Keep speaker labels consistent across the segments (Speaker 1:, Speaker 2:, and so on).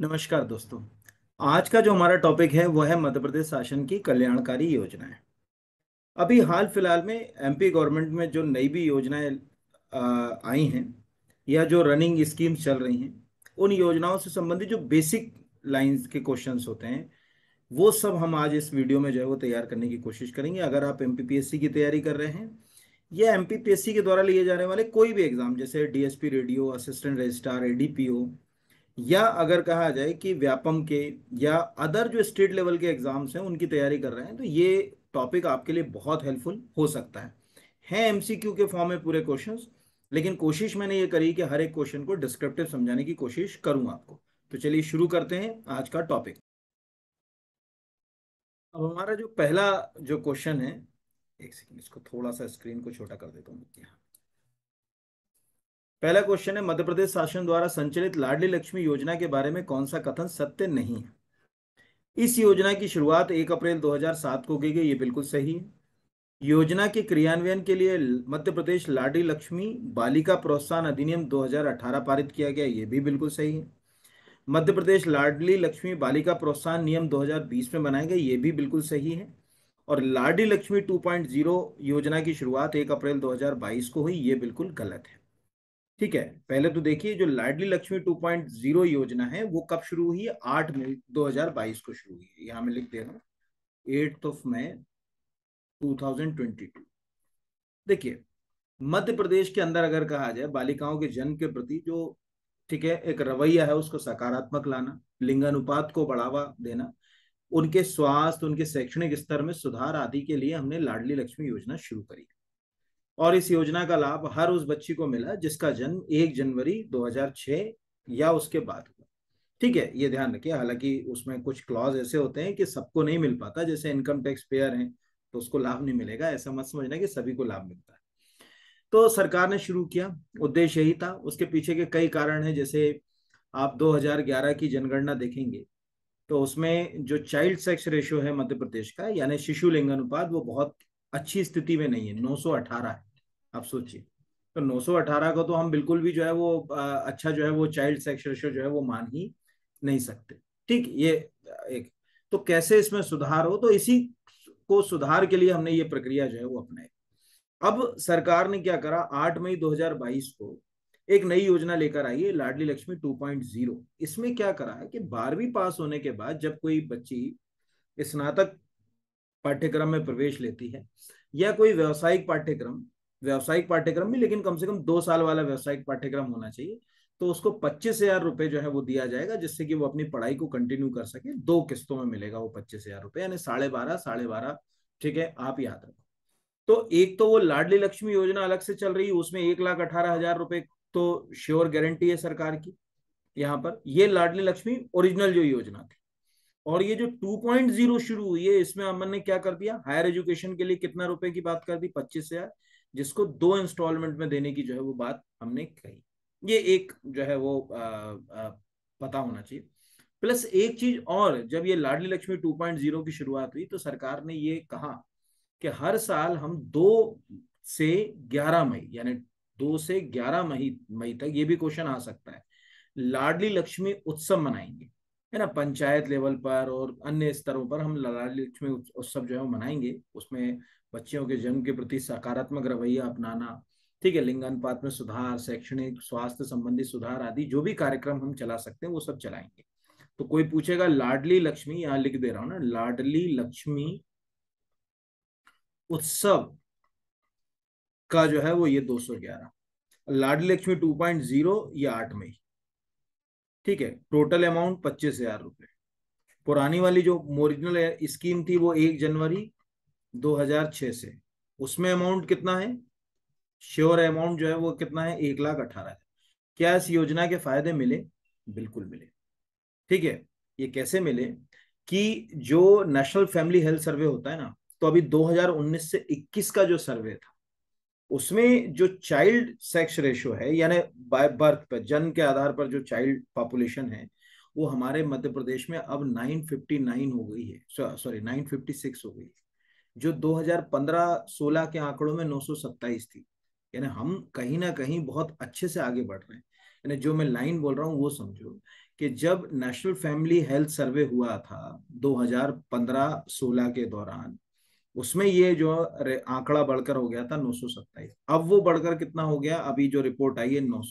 Speaker 1: नमस्कार दोस्तों आज का जो हमारा टॉपिक है वो है मध्य प्रदेश शासन की कल्याणकारी योजनाएं अभी हाल फिलहाल में एमपी गवर्नमेंट में जो नई भी योजनाएं आई हैं या जो रनिंग स्कीम चल रही हैं उन योजनाओं से संबंधित जो बेसिक लाइंस के क्वेश्चंस होते हैं वो सब हम आज इस वीडियो में जो है वो तैयार करने की कोशिश करेंगे अगर आप एम की तैयारी कर रहे हैं या एम के द्वारा लिए जाने वाले कोई भी एग्जाम जैसे डी रेडियो असिस्टेंट रजिस्ट्रार ए या अगर कहा जाए कि व्यापम के या अदर जो स्टेट लेवल के एग्जाम्स हैं उनकी तैयारी कर रहे हैं तो ये टॉपिक आपके लिए बहुत हेल्पफुल हो सकता है हैं एमसीक्यू के फॉर्म में पूरे क्वेश्चंस लेकिन कोशिश मैंने ये करी कि हर एक क्वेश्चन को डिस्क्रिप्टिव समझाने की कोशिश करूं आपको तो चलिए शुरू करते हैं आज का टॉपिक अब हमारा जो पहला जो क्वेश्चन है एक सेकेंड इसको थोड़ा सा स्क्रीन को छोटा कर देता हूँ यहाँ पहला क्वेश्चन है मध्य प्रदेश शासन द्वारा संचालित लाडली लक्ष्मी योजना के बारे में कौन सा कथन सत्य नहीं है इस योजना की शुरुआत 1 अप्रैल 2007 को की गई ये बिल्कुल सही है योजना के क्रियान्वयन के लिए मध्य प्रदेश लाडली लक्ष्मी बालिका प्रोत्साहन अधिनियम 2018 पारित किया गया ये भी बिल्कुल सही है मध्य प्रदेश लाडली लक्ष्मी बालिका प्रोत्साहन नियम 2020 में बनाए गए ये भी बिल्कुल सही है और लाडली लक्ष्मी 2.0 योजना की शुरुआत 1 अप्रैल 2022 को हुई ये बिल्कुल गलत है ठीक है पहले तो देखिए जो लाडली लक्ष्मी 2.0 योजना है वो कब शुरू हुई है आठ मई 2022 को शुरू हुई है यहाँ मैं लिख दे रहा हूँ एट्थ ऑफ मई 2022 देखिए मध्य प्रदेश के अंदर अगर कहा जाए बालिकाओं के जन्म के प्रति जो ठीक है एक रवैया है उसको सकारात्मक लाना लिंगानुपात को बढ़ावा देना उनके स्वास्थ्य उनके शैक्षणिक स्तर में सुधार आदि के लिए हमने लाडली लक्ष्मी योजना शुरू करी और इस योजना का लाभ हर उस बच्ची को मिला जिसका जन्म एक जनवरी 2006 या उसके बाद हुआ ठीक है ये ध्यान रखिए हालांकि उसमें कुछ क्लॉज ऐसे होते हैं कि सबको नहीं मिल पाता जैसे इनकम टैक्स पेयर हैं तो उसको लाभ नहीं मिलेगा ऐसा मत समझना कि सभी को लाभ मिलता है तो सरकार ने शुरू किया उद्देश्य यही था उसके पीछे के कई कारण है जैसे आप 2011 की जनगणना देखेंगे तो उसमें जो चाइल्ड सेक्स रेशियो है मध्य प्रदेश का यानी शिशु लिंग अनुपात वो बहुत अच्छी स्थिति में नहीं है 918 है आप सोचिए तो 918 को तो हम बिल्कुल भी जो है वो अच्छा जो है वो चाइल्ड सेक्स रेशो जो है वो मान ही नहीं सकते ठीक ये एक तो कैसे इसमें सुधार हो तो इसी को सुधार के लिए हमने ये प्रक्रिया जो है वो अपनाई अब सरकार ने क्या करा 8 मई 2022 को एक नई योजना लेकर आई है लाडली लक्ष्मी 2.0 इसमें क्या करा है कि बारहवीं पास होने के बाद जब कोई बच्ची स्नातक पाठ्यक्रम में प्रवेश लेती है या कोई व्यावसायिक पाठ्यक्रम व्यावसायिक पाठ्यक्रम भी लेकिन कम से कम दो साल वाला व्यावसायिक पाठ्यक्रम होना चाहिए तो उसको पच्चीस हजार रुपये जो है वो दिया जाएगा जिससे कि वो अपनी पढ़ाई को कंटिन्यू कर सके दो किस्तों में मिलेगा वो पच्चीस हजार रुपए यानी साढ़े बारह साढ़े बारह ठीक है आप याद रखो तो एक तो वो लाडली लक्ष्मी योजना अलग से चल रही है उसमें एक लाख अठारह हजार रुपए तो श्योर गारंटी है सरकार की यहाँ पर ये लाडली लक्ष्मी ओरिजिनल जो योजना थी और ये जो 2.0 शुरू हुई है इसमें अमन ने क्या कर दिया हायर एजुकेशन के लिए कितना रुपए की बात कर दी पच्चीस हजार जिसको दो इंस्टॉलमेंट में देने की जो है वो बात हमने कही ये एक जो है वो आ, आ, पता होना चाहिए प्लस एक चीज और जब ये लाडली लक्ष्मी 2.0 की शुरुआत हुई तो सरकार ने ये कहा कि हर साल हम दो से ग्यारह मई यानी दो से ग्यारह मई मई तक ये भी क्वेश्चन आ सकता है लाडली लक्ष्मी उत्सव मनाएंगे है ना पंचायत लेवल पर और अन्य स्तरों पर हम लला लक्ष्मी उत्सव जो है मनाएंगे उसमें बच्चियों के जन्म के प्रति सकारात्मक रवैया अपनाना ठीक है लिंगानुपात में सुधार शैक्षणिक स्वास्थ्य संबंधी सुधार आदि जो भी कार्यक्रम हम चला सकते हैं वो सब चलाएंगे तो कोई पूछेगा लाडली लक्ष्मी यहाँ लिख दे रहा हूं ना लाडली लक्ष्मी उत्सव का जो है वो ये 211 लाडली लक्ष्मी 2.0 या 8 मई ठीक है टोटल अमाउंट पच्चीस हजार रुपये पुरानी वाली जो ओरिजिनल स्कीम थी वो एक जनवरी 2006 से उसमें अमाउंट कितना है श्योर अमाउंट जो है वो कितना है एक लाख अठारह हजार क्या इस योजना के फायदे मिले बिल्कुल मिले ठीक है ये कैसे मिले कि जो नेशनल फैमिली हेल्थ सर्वे होता है ना तो अभी 2019 से 21 का जो सर्वे था उसमें जो चाइल्ड सेक्स रेशो है यानी बाय बर्थ पर जन्म के आधार पर जो चाइल्ड पॉपुलेशन है वो हमारे मध्य प्रदेश में अब 959 हो गई है सॉरी 956 हो गई है जो 2015-16 के आंकड़ों में 927 थी यानी हम कहीं ना कहीं बहुत अच्छे से आगे बढ़ रहे हैं यानी जो मैं लाइन बोल रहा हूँ वो समझो कि जब नेशनल फैमिली हेल्थ सर्वे हुआ था 2015-16 के दौरान उसमें ये जो आंकड़ा बढ़कर हो गया था नौ अब वो बढ़कर कितना हो गया अभी जो रिपोर्ट आई है नौ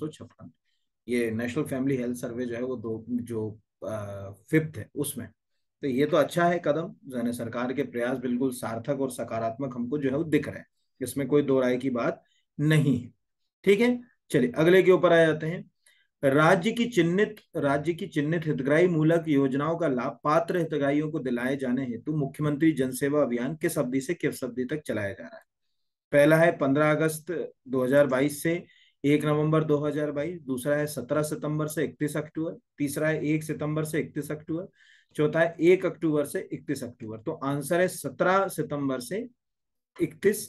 Speaker 1: ये नेशनल फैमिली हेल्थ सर्वे जो है वो दो जो फिफ्थ है उसमें तो ये तो अच्छा है कदम यानी सरकार के प्रयास बिल्कुल सार्थक और सकारात्मक हमको जो है वो दिख रहे हैं इसमें कोई दो राय की बात नहीं है ठीक है चलिए अगले के ऊपर आ जाते हैं राज्य की चिन्हित राज्य की चिन्हित हितग्राही मूलक योजनाओं का लाभ पात्र हितग्राहियों को दिलाए जाने हेतु मुख्यमंत्री जनसेवा अभियान किस अवधि से किस अवधि तक चलाया जा रहा है पहला है 15 अगस्त 2022 से 1 नवंबर 2022 दूसरा है 17 सितंबर से 31 अक्टूबर तीसरा है 1 सितंबर से 31 अक्टूबर चौथा है 1 अक्टूबर से 31 अक्टूबर तो आंसर है 17 सितंबर से 31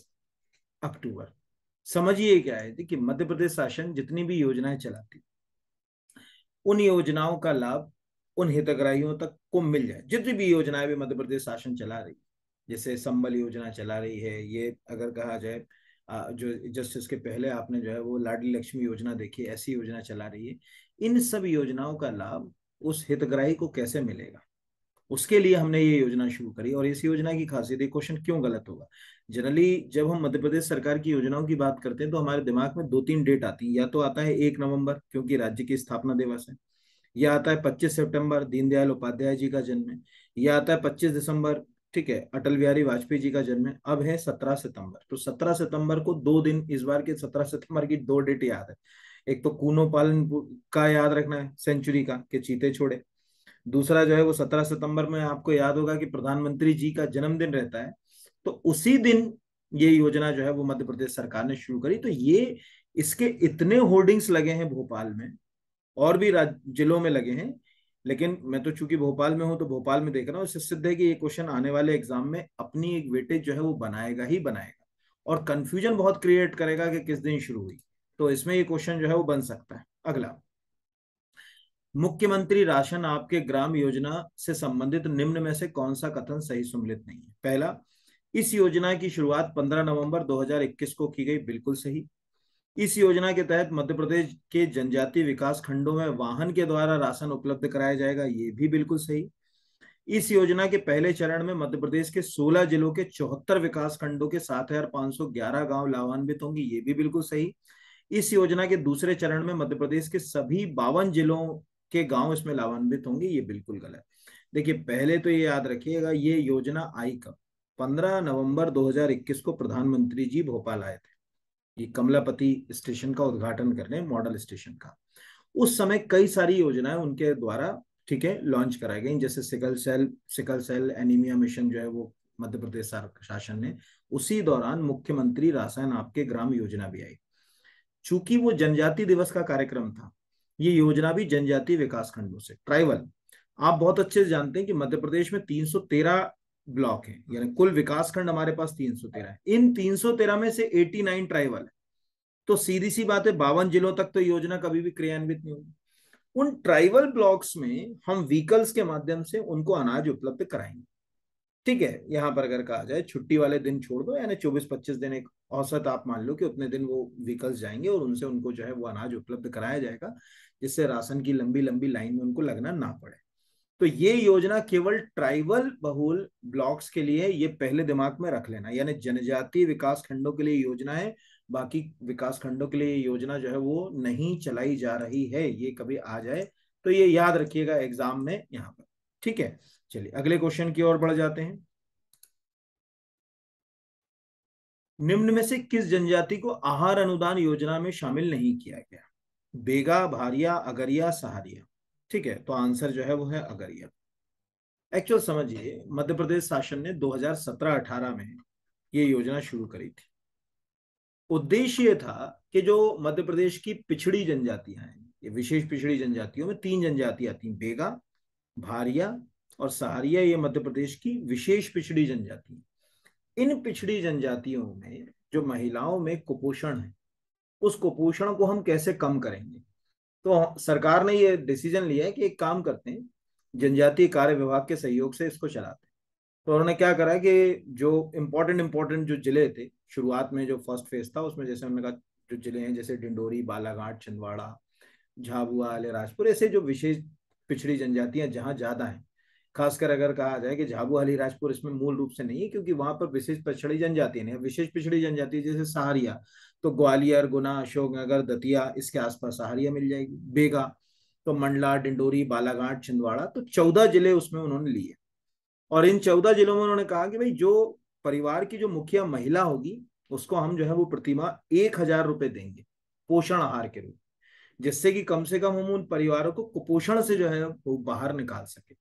Speaker 1: अक्टूबर समझिए क्या है कि मध्य प्रदेश शासन जितनी भी योजनाएं चलाती उन योजनाओं का लाभ उन हितग्राहियों तक को मिल जाए जितनी भी योजनाएं भी मध्य प्रदेश शासन चला रही है जैसे संबल योजना चला रही है ये अगर कहा जाए जो जस्टिस के पहले आपने जो है वो लाडली लक्ष्मी योजना देखी ऐसी योजना चला रही है इन सब योजनाओं का लाभ उस हितग्राही को कैसे मिलेगा उसके लिए हमने ये योजना शुरू करी और इस योजना की खासियत ये क्वेश्चन क्यों गलत होगा जनरली जब हम मध्य प्रदेश सरकार की योजनाओं की बात करते हैं तो हमारे दिमाग में दो तीन डेट आती है या तो आता है एक नवंबर क्योंकि राज्य की स्थापना दिवस है या आता है पच्चीस सितंबर दीनदयाल उपाध्याय जी का जन्म है या आता है पच्चीस दिसंबर ठीक है अटल बिहारी वाजपेयी जी का जन्म है अब है सत्रह सितंबर तो सत्रह सितंबर को दो दिन इस बार के सत्रह सितंबर की दो डेट याद है एक तो कूनो पालन का याद रखना है सेंचुरी का के चीते छोड़े दूसरा जो है वो सत्रह सितंबर में आपको याद होगा कि प्रधानमंत्री जी का जन्मदिन रहता है तो उसी दिन ये योजना जो है वो मध्य प्रदेश सरकार ने शुरू करी तो ये इसके इतने होर्डिंग्स लगे हैं भोपाल में और भी जिलों में लगे हैं लेकिन मैं तो चूंकि भोपाल में हूं तो भोपाल में देख रहा हूँ इससे सिद्ध है कि ये क्वेश्चन आने वाले एग्जाम में अपनी एक वेटेज जो है वो बनाएगा ही बनाएगा और कंफ्यूजन बहुत क्रिएट करेगा कि किस दिन शुरू हुई तो इसमें ये क्वेश्चन जो है वो बन सकता है अगला मुख्यमंत्री राशन आपके ग्राम योजना से संबंधित निम्न में से कौन सा कथन सही सम्मिलित नहीं है पहला इस योजना की शुरुआत 15 नवंबर 2021 को की गई बिल्कुल सही इस योजना के तहत मध्य प्रदेश के जनजातीय विकास खंडों में वाहन के द्वारा राशन उपलब्ध कराया जाएगा ये भी बिल्कुल सही इस योजना के पहले चरण में मध्य प्रदेश के 16 जिलों के चौहत्तर विकास खंडों के सात हजार पांच सौ ग्यारह गांव लाभान्वित होंगे ये भी बिल्कुल सही इस योजना के दूसरे चरण में मध्य प्रदेश के सभी बावन जिलों के गांव इसमें लाभान्वित होंगे ये बिल्कुल गलत देखिए पहले तो ये याद रखिएगा ये योजना आई कब 15 नवंबर 2021 को प्रधानमंत्री जी भोपाल आए थे ये कमलापति स्टेशन का उद्घाटन करने मॉडल स्टेशन का उस समय कई सारी योजनाएं उनके द्वारा ठीक है लॉन्च कराई गई जैसे sickle cell sickle cell anaemia mission जो है वो मध्य प्रदेश शासन ने उसी दौरान मुख्यमंत्री रासायन आपके ग्राम योजना भी आई चूंकि वो जनजाति दिवस का कार्यक्रम था ये योजना भी जनजातीय विकास खंडों से ट्राइबल आप बहुत अच्छे से जानते हैं कि मध्य प्रदेश में 313 ब्लॉक हैं यानी कुल विकास खंड हमारे पास 313 है इन 313 में से 89 ट्राइबल है तो सीधी सी बात है बावन जिलों तक तो योजना कभी भी क्रियान्वित नहीं होगी उन ट्राइबल ब्लॉक्स में हम व्हीकल्स के माध्यम से उनको अनाज उपलब्ध कराएंगे ठीक है यहाँ पर अगर कहा जाए छुट्टी वाले दिन छोड़ दो यानी चौबीस पच्चीस दिन एक औसत आप मान लो कि उतने दिन वो व्हीकल्स जाएंगे और उनसे उनको जो है वो अनाज उपलब्ध कराया जाएगा जिससे राशन की लंबी लंबी लाइन में उनको लगना ना पड़े तो ये योजना केवल ट्राइबल बहुल ब्लॉक्स के लिए ये पहले दिमाग में रख लेना यानी जनजातीय विकास खंडों के लिए योजना है बाकी विकास खंडों के लिए योजना जो है वो नहीं चलाई जा रही है ये कभी आ जाए तो ये याद रखिएगा एग्जाम में यहाँ पर ठीक है चलिए अगले क्वेश्चन की ओर बढ़ जाते हैं निम्न में से किस जनजाति को आहार अनुदान योजना में शामिल नहीं किया गया बेगा भारिया अगरिया सहारिया ठीक है तो आंसर जो है वो है अगरिया एक्चुअल समझिए मध्य प्रदेश शासन ने 2017-18 में ये योजना शुरू करी थी उद्देश्य ये था कि जो मध्य प्रदेश की पिछड़ी जनजातियां हैं ये विशेष पिछड़ी जनजातियों में तीन जनजातियां हैं बेगा भारिया और सहारिया ये मध्य प्रदेश की विशेष पिछड़ी जनजाति इन पिछड़ी जनजातियों में जो महिलाओं में कुपोषण है उस कुपोषण को हम कैसे कम करेंगे तो सरकार ने ये डिसीजन लिया है कि एक काम करते हैं जनजातीय कार्य विभाग के सहयोग से इसको चलाते हैं तो उन्होंने क्या करा कि जो इम्पोर्टेंट इम्पोर्टेंट जो जिले थे शुरुआत में जो फर्स्ट फेज था उसमें जैसे हमने कहा जो जिले हैं जैसे डिंडोरी बालाघाट छिंदवाड़ा झाबुआ अलीराजपुर ऐसे जो विशेष पिछड़ी जनजातियां जहां ज्यादा हैं खासकर अगर कहा जाए कि झाबुआ अलीराजपुर इसमें मूल रूप से नहीं है क्योंकि वहां पर विशेष पिछड़ी जनजाति नहीं विशेष पिछड़ी जनजाति जैसे सहारिया तो ग्वालियर गुना अशोकनगर दतिया इसके आसपास सहारिया मिल जाएगी बेगा तो मंडला डिंडोरी बालाघाट छिंदवाड़ा तो चौदह जिले उसमें उन्होंने लिए और इन चौदह जिलों में उन्होंने कहा कि भाई जो परिवार की जो मुखिया महिला होगी उसको हम जो है वो प्रतिमा एक हजार रुपये देंगे पोषण आहार के रूप जिससे कि कम से कम हम उन परिवारों को कुपोषण से जो है वो बाहर निकाल सके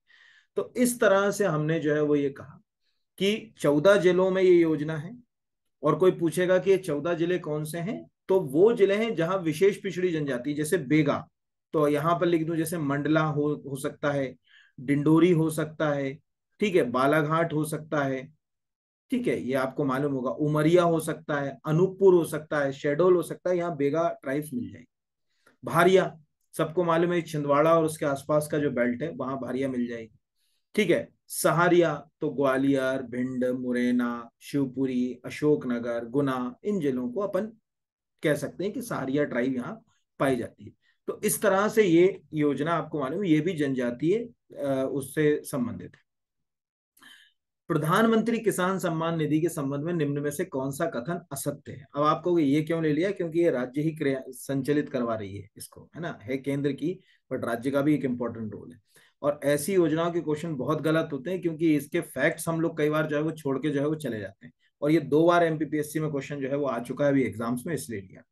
Speaker 1: तो इस तरह से हमने जो है वो ये कहा कि चौदह जिलों में ये योजना है और कोई पूछेगा कि ये चौदह जिले कौन से हैं तो वो जिले हैं जहां विशेष पिछड़ी जनजाति जैसे बेगा तो यहाँ पर लिख दू जैसे मंडला हो हो सकता है डिंडोरी हो सकता है ठीक है बालाघाट हो सकता है ठीक है ये आपको मालूम होगा उमरिया हो सकता है अनूपपुर हो सकता है शेडोल हो सकता है यहाँ बेगा ट्राइब्स मिल जाएगी भारिया सबको मालूम है छिंदवाड़ा और उसके आसपास का जो बेल्ट है वहां भारिया मिल जाएगी ठीक है सहारिया तो ग्वालियर भिंड मुरैना शिवपुरी अशोकनगर गुना इन जिलों को अपन कह सकते हैं कि सहारिया ट्राइब यहाँ पाई जाती है तो इस तरह से ये योजना आपको मालूम ये भी जनजातीय उससे संबंधित है प्रधानमंत्री किसान सम्मान निधि के संबंध में निम्न में से कौन सा कथन असत्य है अब आपको ये क्यों ले लिया क्योंकि ये राज्य ही संचालित करवा रही है इसको है ना है केंद्र की बट राज्य का भी एक इंपॉर्टेंट रोल है और ऐसी योजनाओं के क्वेश्चन बहुत गलत होते हैं क्योंकि इसके फैक्ट्स हम लोग कई बार जो है वो छोड़ के जो है वो चले जाते हैं और ये दो बार एमपीपीएससी में क्वेश्चन जो है वो आ चुका है अभी एग्जाम्स में इसलिए लिया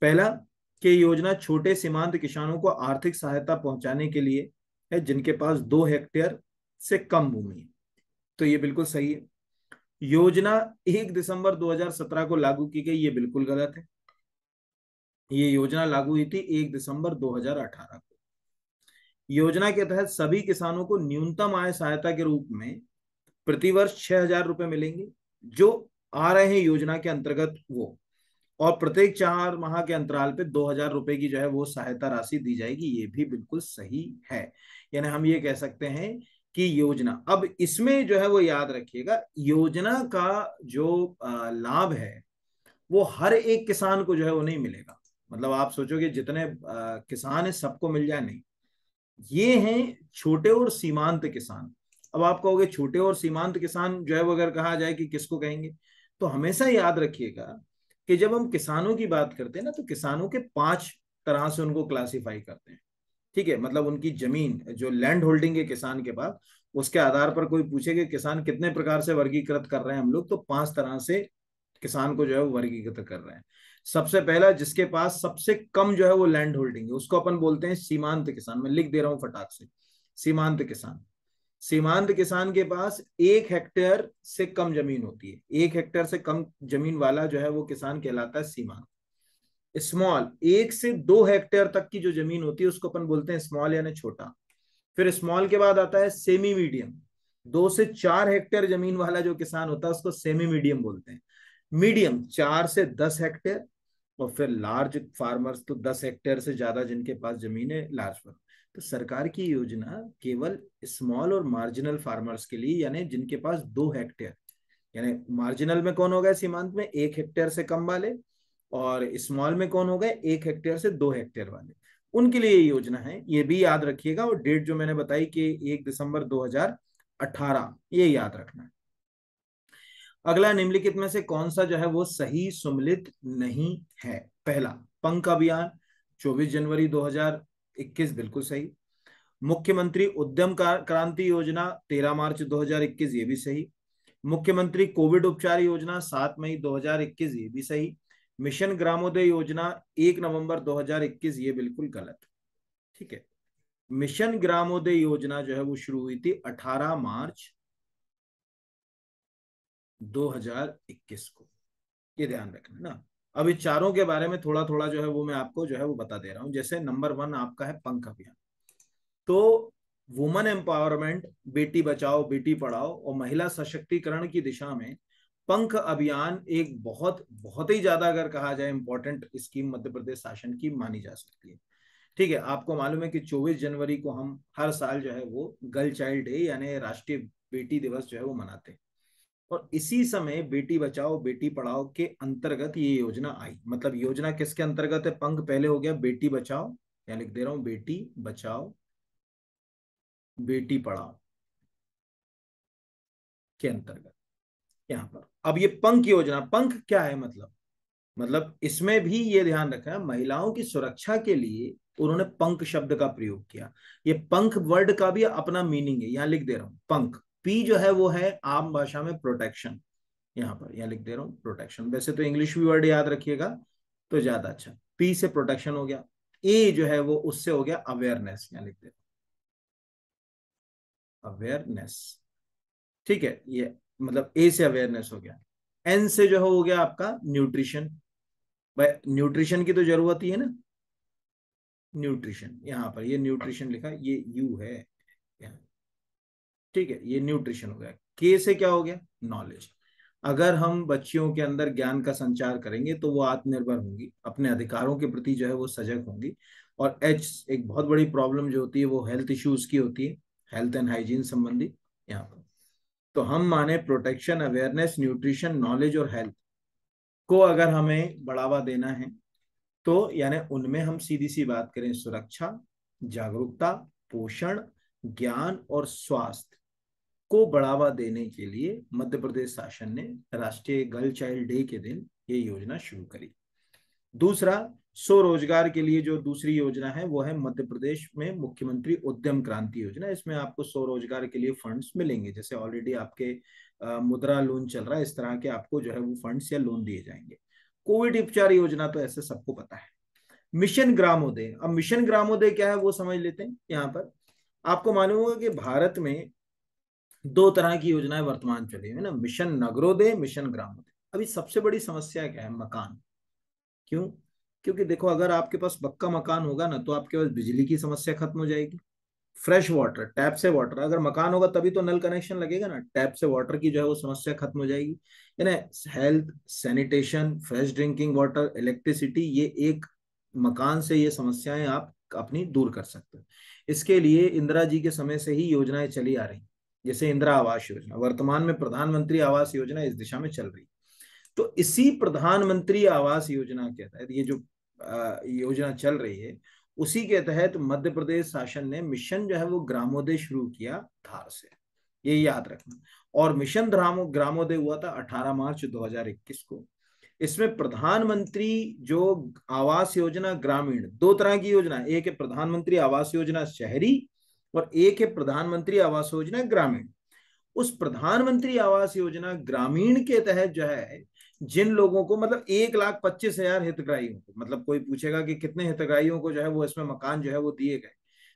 Speaker 1: पहला कि योजना छोटे सीमांत किसानों को आर्थिक सहायता पहुंचाने के लिए है जिनके पास दो हेक्टेयर से कम भूमि है तो ये बिल्कुल सही है योजना एक दिसंबर 2017 को लागू की गई ये बिल्कुल गलत है ये योजना लागू हुई थी एक दिसंबर 2018 को योजना के तहत सभी किसानों को न्यूनतम आय सहायता के रूप में प्रतिवर्ष छह हजार रुपए मिलेंगे जो आ रहे हैं योजना के अंतर्गत वो और प्रत्येक चार माह के अंतराल पे दो हजार रुपए की जो है वो सहायता राशि दी जाएगी ये भी बिल्कुल सही है यानी हम ये कह सकते हैं कि योजना अब इसमें जो है वो याद रखिएगा योजना का जो लाभ है वो हर एक किसान को जो है वो नहीं मिलेगा मतलब आप सोचोगे जितने किसान है सबको मिल जाए नहीं ये हैं छोटे और सीमांत किसान अब आप कहोगे छोटे और सीमांत किसान जो है वो अगर कहा जाए कि किसको कहेंगे तो हमेशा याद रखिएगा कि जब हम किसानों की बात करते हैं ना तो किसानों के पांच तरह से उनको क्लासिफाई करते हैं ठीक है मतलब उनकी जमीन जो लैंड होल्डिंग है किसान के पास उसके आधार पर कोई पूछे कि किसान कितने प्रकार से वर्गीकृत कर रहे हैं हम लोग तो पांच तरह से किसान को जो है वो वर्गीकृत कर रहे हैं सबसे पहला जिसके पास सबसे कम जो है वो लैंड होल्डिंग है उसको अपन बोलते हैं सीमांत किसान मैं लिख दे रहा हूं फटाक से सीमांत किसान सीमांत किसान के पास एक हेक्टेयर से कम जमीन होती है एक हेक्टेयर से कम जमीन वाला जो है वो किसान कहलाता है सीमांत स्मॉल एक से दो हेक्टेयर तक की जो जमीन होती है उसको अपन बोलते हैं स्मॉल यानी छोटा फिर स्मॉल के बाद आता है सेमी मीडियम दो से चार हेक्टेयर जमीन वाला जो किसान होता है उसको सेमी मीडियम बोलते हैं मीडियम चार से दस हेक्टेयर और फिर लार्ज फार्मर्स तो दस हेक्टेयर से ज्यादा जिनके पास जमीन है लार्ज फार्म तो सरकार की योजना केवल स्मॉल और मार्जिनल फार्मर्स के लिए यानी जिनके पास दो हेक्टेयर यानी मार्जिनल में कौन हो गए सीमांत में एक हेक्टेयर से कम वाले और स्मॉल में कौन हो गए एक हेक्टेयर से दो हेक्टेयर वाले उनके लिए ये योजना है ये भी याद रखिएगा और डेट जो मैंने बताई कि एक दिसंबर 2018 ये याद रखना है अगला निम्नलिखित में से कौन सा जो है वो सही सुमिलित नहीं है पहला पंख अभियान 24 जनवरी 2021 बिल्कुल सही मुख्यमंत्री उद्यम क्रांति योजना 13 मार्च 2021 ये भी सही मुख्यमंत्री कोविड उपचार योजना 7 मई 2021 ये भी सही मिशन ग्रामोदय योजना 1 नवंबर 2021 ये बिल्कुल गलत ठीक है मिशन ग्रामोदय योजना जो है वो शुरू हुई थी 18 मार्च 2021 को ये ध्यान रखना ना अब चारों के बारे में थोड़ा थोड़ा जो है वो मैं आपको जो है वो बता दे रहा हूँ जैसे नंबर वन आपका है पंख अभियान तो वुमेन एम्पावरमेंट बेटी बचाओ बेटी पढ़ाओ और महिला सशक्तिकरण की दिशा में पंख अभियान एक बहुत बहुत ही ज्यादा अगर कहा जाए इंपॉर्टेंट स्कीम मध्य प्रदेश शासन की मानी जा सकती है ठीक है आपको मालूम है कि 24 जनवरी को हम हर साल जो है वो गर्ल चाइल्ड डे यानी राष्ट्रीय बेटी दिवस जो है वो मनाते हैं और इसी समय बेटी बचाओ बेटी पढ़ाओ के अंतर्गत ये योजना आई मतलब योजना किसके अंतर्गत है पंख पहले हो गया बेटी बचाओ या लिख दे रहा हूं बेटी बचाओ बेटी पढ़ाओ के अंतर्गत यहां पर अब ये पंख योजना पंख क्या है मतलब मतलब इसमें भी ये ध्यान रखना महिलाओं की सुरक्षा के लिए उन्होंने पंख शब्द का प्रयोग किया ये पंख वर्ड का भी अपना मीनिंग है यहां लिख दे रहा हूं पंख पी जो है वो है आम भाषा में प्रोटेक्शन यहाँ पर यहाँ लिख दे रहा हूँ प्रोटेक्शन वैसे तो इंग्लिश भी वर्ड याद रखिएगा तो ज्यादा अच्छा पी से प्रोटेक्शन हो गया ए जो है वो उससे हो गया अवेयरनेस यहाँ लिख दे रहा अवेयरनेस ठीक है ये मतलब ए से अवेयरनेस हो गया एन से जो हो गया आपका न्यूट्रिशन भाई न्यूट्रिशन की तो जरूरत ही है ना न्यूट्रिशन यहाँ पर ये न्यूट्रिशन लिखा ये यू है ठीक है ये न्यूट्रिशन हो गया के से क्या हो गया नॉलेज अगर हम बच्चियों के अंदर ज्ञान का संचार करेंगे तो वो आत्मनिर्भर होंगी अपने अधिकारों के प्रति जो है वो सजग होंगी और एच एक बहुत बड़ी प्रॉब्लम जो होती है वो हेल्थ इश्यूज की होती है हेल्थ एंड हाइजीन संबंधी यहाँ पर तो हम माने प्रोटेक्शन अवेयरनेस न्यूट्रिशन नॉलेज और हेल्थ को अगर हमें बढ़ावा देना है तो यानी उनमें हम सीधी सी बात करें सुरक्षा जागरूकता पोषण ज्ञान और स्वास्थ्य को बढ़ावा देने के लिए मध्य प्रदेश शासन ने राष्ट्रीय गर्ल चाइल्ड डे के दिन ये योजना शुरू करी दूसरा स्वरोजगार के लिए जो दूसरी योजना है वो है मध्य प्रदेश में मुख्यमंत्री उद्यम क्रांति योजना इसमें आपको स्वरोजगार के लिए फंड्स मिलेंगे जैसे ऑलरेडी आपके आ, मुद्रा लोन चल रहा है इस तरह के आपको जो है वो फंड्स या लोन दिए जाएंगे कोविड उपचार योजना तो ऐसे सबको पता है मिशन ग्रामोदय अब मिशन ग्रामोदय क्या है वो समझ लेते हैं यहाँ पर आपको मालूम होगा कि भारत में दो तरह की योजनाएं वर्तमान चल रही है ना मिशन नगरोदय मिशन ग्रामोदय अभी सबसे बड़ी समस्या क्या है मकान क्यों क्योंकि देखो अगर आपके पास पक्का मकान होगा ना तो आपके पास बिजली की समस्या खत्म हो जाएगी फ्रेश वाटर टैप से वाटर अगर मकान होगा तभी तो नल कनेक्शन लगेगा ना टैप से वाटर की जो है वो समस्या खत्म हो जाएगी यानी health sanitation fresh drinking water electricity ये एक मकान से ये समस्याएं आप अपनी दूर कर सकते हो इसके लिए इंदिरा जी के समय से ही योजनाएं चली आ रही जैसे इंदिरा आवास योजना वर्तमान में प्रधानमंत्री आवास योजना इस दिशा में चल रही तो इसी प्रधानमंत्री आवास योजना के तहत ये जो योजना चल रही है उसी के तहत मध्य प्रदेश शासन ने मिशन जो है वो ग्रामोदय शुरू किया धार से ये याद रखना और मिशन ग्रामोदय हुआ था 18 मार्च 2021 को इसमें प्रधानमंत्री जो आवास योजना ग्रामीण दो तरह की योजना एक है प्रधानमंत्री आवास योजना शहरी और एक है प्रधानमंत्री आवास योजना ग्रामीण उस प्रधानमंत्री आवास योजना ग्रामीण के तहत जो है जिन लोगों को मतलब एक लाख पच्चीस हजार हितग्राहियों को मतलब कोई पूछेगा कि कितने हितग्राहियों को जो है वो इसमें मकान जो है वो दिए गए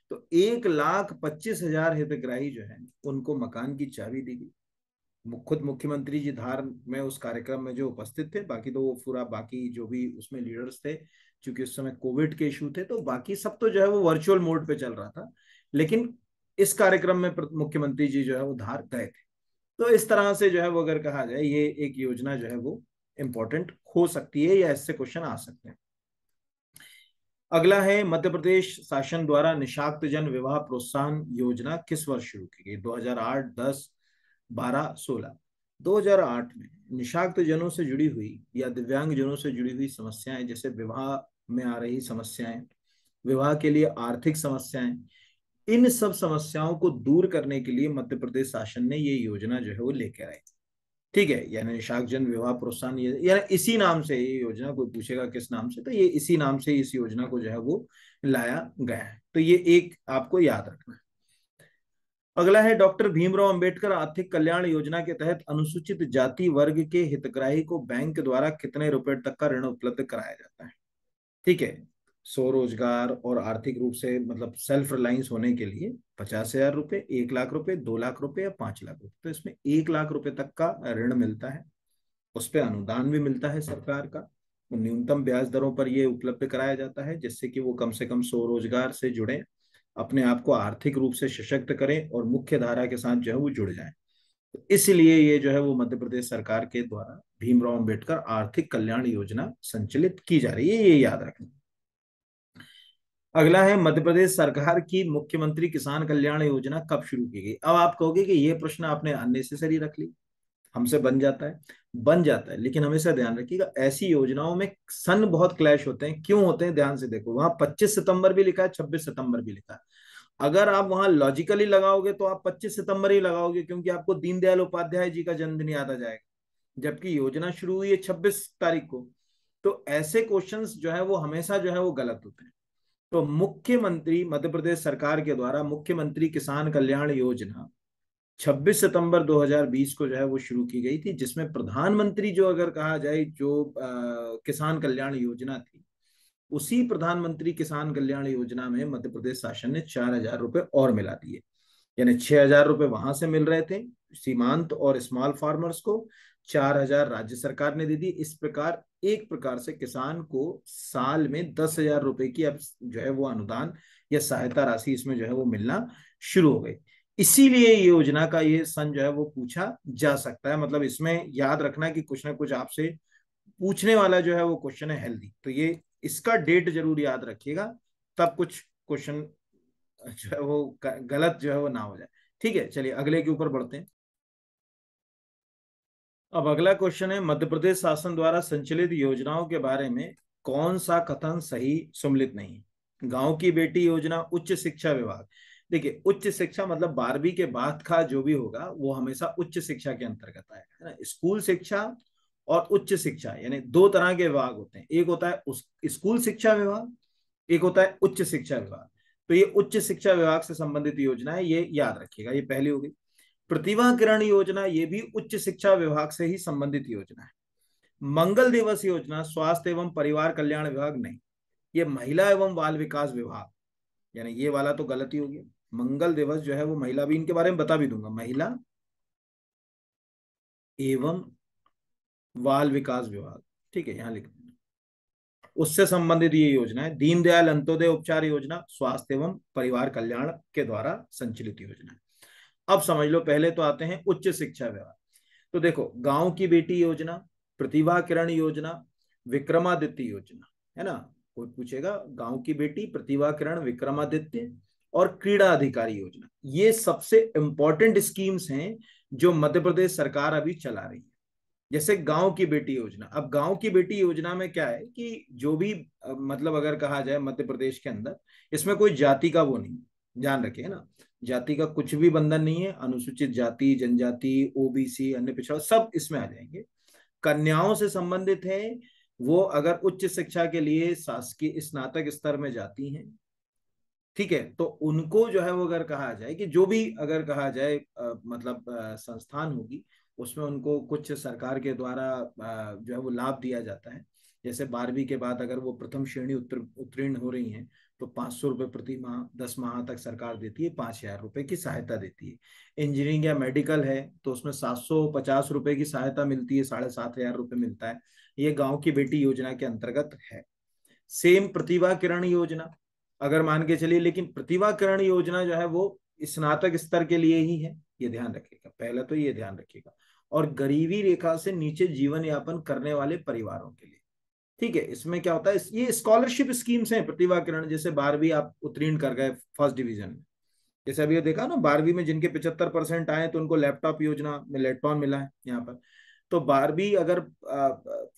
Speaker 1: तो एक लाख पच्चीस हजार हितग्राही जो है उनको मकान की चाबी दी गई खुद मुख्यमंत्री जी धार में उस कार्यक्रम में जो उपस्थित थे बाकी तो वो पूरा बाकी जो भी उसमें लीडर्स थे क्योंकि उस समय कोविड के इशू थे तो बाकी सब तो जो है वो वर्चुअल मोड पे चल रहा था लेकिन इस कार्यक्रम में मुख्यमंत्री जी जो है वो धार गए थे तो इस तरह से जो है वो अगर कहा जाए ये एक योजना जो है वो इंपॉर्टेंट हो सकती है या इससे क्वेश्चन आ सकते हैं अगला है मध्य प्रदेश शासन द्वारा निशाक्त जन विवाह प्रोत्साहन योजना किस वर्ष शुरू की गई 2008, 10, 12, 16 2008 में निशाक्त जनों से जुड़ी हुई या दिव्यांग जनों से जुड़ी हुई समस्याएं जैसे विवाह में आ रही समस्याएं विवाह के लिए आर्थिक समस्याएं इन सब समस्याओं को दूर करने के लिए मध्य प्रदेश शासन ने ये योजना जो है वो लेकर आई ठीक है यानी शाक जन विवाह प्रोत्साहन यानी इसी नाम से ये योजना कोई पूछेगा किस नाम से तो ये इसी नाम से इस योजना को जो है वो लाया गया है तो ये एक आपको याद रखना है अगला है डॉक्टर भीमराव अंबेडकर आर्थिक कल्याण योजना के तहत अनुसूचित जाति वर्ग के हितग्राही को बैंक द्वारा कितने रुपए तक का ऋण उपलब्ध कराया जाता है ठीक है स्वरोजगार और आर्थिक रूप से मतलब सेल्फ रिलायंस होने के लिए पचास हजार रुपये एक लाख रुपए दो लाख रुपए या पांच लाख रुपए तो इसमें एक लाख रुपए तक का ऋण मिलता है उस पर अनुदान भी मिलता है सरकार का न्यूनतम ब्याज दरों पर यह उपलब्ध कराया जाता है जिससे कि वो कम से कम स्वरोजगार से जुड़े अपने आप को आर्थिक रूप से सशक्त करें और मुख्य धारा के साथ जो है वो जुड़ जाए तो इसलिए ये जो है वो मध्य प्रदेश सरकार के द्वारा भीमराव अम्बेडकर आर्थिक कल्याण योजना संचालित की जा रही है ये याद रखना अगला है मध्य प्रदेश सरकार की मुख्यमंत्री किसान कल्याण योजना कब शुरू की गई अब आप कहोगे कि ये प्रश्न आपने अननेसेसरी रख ली हमसे बन जाता है बन जाता है लेकिन हमेशा ध्यान रखिएगा ऐसी योजनाओं में सन बहुत क्लैश होते हैं क्यों होते हैं ध्यान से देखो वहां 25 सितंबर भी लिखा है 26 सितंबर भी लिखा है अगर आप वहां लॉजिकली लगाओगे तो आप 25 सितंबर ही लगाओगे क्योंकि आपको दीनदयाल उपाध्याय जी का जन्मदिन याद आ जाएगा जबकि योजना शुरू हुई है छब्बीस तारीख को तो ऐसे क्वेश्चन जो है वो हमेशा जो है वो गलत होते हैं तो मुख्यमंत्री मध्य प्रदेश सरकार के द्वारा मुख्यमंत्री किसान कल्याण योजना 26 सितंबर 2020 को जो है वो शुरू की गई थी जिसमें प्रधानमंत्री जो अगर कहा जाए जो आ, किसान कल्याण योजना थी उसी प्रधानमंत्री किसान कल्याण योजना में मध्य प्रदेश शासन ने चार हजार रुपए और मिला दिए यानी छह हजार रुपए वहां से मिल रहे थे सीमांत और स्मॉल फार्मर्स को चार हजार राज्य सरकार ने दे दी इस प्रकार एक प्रकार से किसान को साल में दस हजार रुपए की अब जो है वो अनुदान या सहायता राशि इसमें जो है वो मिलना शुरू हो गई इसीलिए ये योजना का ये सन जो है वो पूछा जा सकता है मतलब इसमें याद रखना कि कुछ ना कुछ आपसे पूछने वाला जो है वो क्वेश्चन है हेल्दी तो ये इसका डेट जरूर याद रखिएगा तब कुछ क्वेश्चन जो है वो गलत जो है वो ना हो जाए ठीक है चलिए अगले के ऊपर बढ़ते हैं अब अगला क्वेश्चन है मध्य प्रदेश शासन द्वारा संचालित योजनाओं के बारे में कौन सा कथन सही सम्मिलित नहीं गांव की बेटी योजना उच्च शिक्षा विभाग देखिए उच्च शिक्षा मतलब बारहवीं के बाद का जो भी होगा वो हमेशा उच्च शिक्षा के अंतर्गत आएगा है ना स्कूल शिक्षा और उच्च शिक्षा यानी दो तरह के विभाग होते हैं एक होता है स्कूल शिक्षा विभाग एक होता है उच्च शिक्षा विभाग तो ये उच्च शिक्षा विभाग से संबंधित योजना है ये याद रखिएगा ये पहली हो गई प्रतिभा किरण योजना ये भी उच्च शिक्षा विभाग से ही संबंधित योजना है मंगल दिवस योजना स्वास्थ्य एवं परिवार कल्याण विभाग नहीं ये महिला एवं बाल विकास विभाग यानी ये वाला तो गलत ही हो गया मंगल दिवस जो है वो महिला भी इनके बारे में बता भी दूंगा महिला एवं बाल विकास विभाग ठीक है यहाँ लिख उससे संबंधित ये योजना है दीनदयाल अंत्योदय उपचार योजना स्वास्थ्य एवं परिवार कल्याण के द्वारा संचालित योजना है अब समझ लो पहले तो आते हैं उच्च शिक्षा विभाग तो देखो गांव की बेटी योजना प्रतिभा किरण योजना विक्रमादित्य योजना है ना कोई पूछेगा गांव की बेटी प्रतिभा किरण विक्रमादित्य और क्रीड़ा अधिकारी योजना ये सबसे इंपॉर्टेंट स्कीम्स हैं जो मध्य प्रदेश सरकार अभी चला रही है जैसे गांव की बेटी योजना अब गांव की बेटी योजना में क्या है कि जो भी मतलब अगर कहा जाए मध्य प्रदेश के अंदर इसमें कोई जाति का वो नहीं ध्यान रखिए ना जाति का कुछ भी बंधन नहीं है अनुसूचित जाति जनजाति ओबीसी अन्य पिछड़ा सब इसमें आ जाएंगे कन्याओं से संबंधित है वो अगर उच्च शिक्षा के लिए शासकीय स्नातक स्तर में जाती हैं ठीक है तो उनको जो है वो अगर कहा जाए कि जो भी अगर कहा जाए आ, मतलब आ, संस्थान होगी उसमें उनको कुछ सरकार के द्वारा आ, जो है वो लाभ दिया जाता है जैसे बारहवीं के बाद अगर वो प्रथम श्रेणी उत्तीर्ण हो रही हैं तो पांच सौ रुपए प्रति माह दस माह तक सरकार देती है पांच हज़ार रुपए की सहायता देती है इंजीनियरिंग या मेडिकल है तो उसमें सात सौ पचास रुपए की सहायता मिलती है साढ़े सात हज़ार रुपए मिलता है ये गांव की बेटी योजना के अंतर्गत है सेम प्रतिभा किरण योजना अगर मान के चलिए लेकिन प्रतिभा किरण योजना जो है वो स्नातक स्तर के लिए ही है ये ध्यान रखेगा पहला तो ये ध्यान रखिएगा और गरीबी रेखा से नीचे जीवन यापन करने वाले परिवारों के लिए ठीक है इसमें क्या होता है ये स्कॉलरशिप स्कीम्स हैं प्रतिभा किरण जैसे बारहवीं आप उत्तीर्ण कर गए फर्स्ट डिवीजन में जैसे अभी देखा ना बारहवीं में जिनके पिछहत्तर परसेंट आए तो उनको लैपटॉप योजना में लैपटॉप मिला है यहाँ पर तो बारहवीं अगर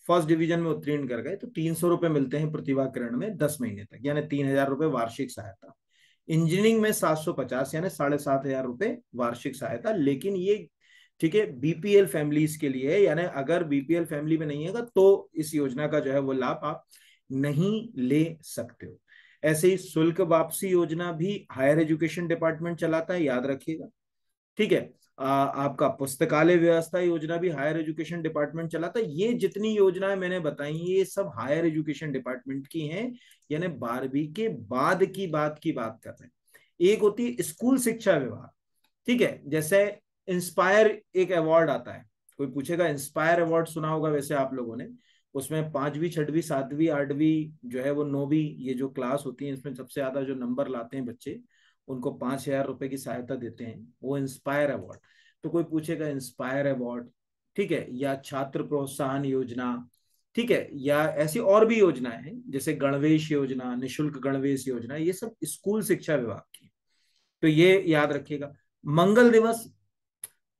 Speaker 1: फर्स्ट डिवीजन में उत्तीर्ण कर गए तो तीन सौ रुपये मिलते हैं प्रतिभा किरण में दस महीने तक यानी तीन हजार रुपये वार्षिक सहायता इंजीनियरिंग में सात सौ पचास यानी साढ़े सात हजार रुपये वार्षिक सहायता लेकिन ये ठीक है बीपीएल फैमिलीज के लिए यानी अगर बीपीएल फैमिली में नहीं है तो इस योजना का जो है वो लाभ आप नहीं ले सकते हो ऐसे ही शुल्क वापसी योजना भी हायर एजुकेशन डिपार्टमेंट चलाता है याद रखिएगा ठीक है आ, आपका पुस्तकालय व्यवस्था योजना भी हायर एजुकेशन डिपार्टमेंट चलाता है ये जितनी योजनाएं मैंने बताई ये सब हायर एजुकेशन डिपार्टमेंट की हैं यानी बारहवीं के बाद की बात की बात कर रहे हैं एक होती है स्कूल शिक्षा विभाग ठीक है जैसे इंस्पायर एक अवार्ड आता है कोई पूछेगा इंस्पायर अवार्ड सुना होगा वैसे आप लोगों ने उसमें पांचवी छठवीं सातवीं आठवीं जो है वो नौवीं ये जो क्लास होती है इसमें सबसे ज्यादा जो नंबर लाते हैं बच्चे उनको पांच हजार रुपए की सहायता देते हैं वो इंस्पायर अवार्ड तो कोई पूछेगा इंस्पायर अवार्ड ठीक है या छात्र प्रोत्साहन योजना ठीक है या ऐसी और भी योजनाएं हैं जैसे गणवेश योजना निशुल्क गणवेश योजना ये सब स्कूल शिक्षा विभाग की तो ये याद रखिएगा मंगल दिवस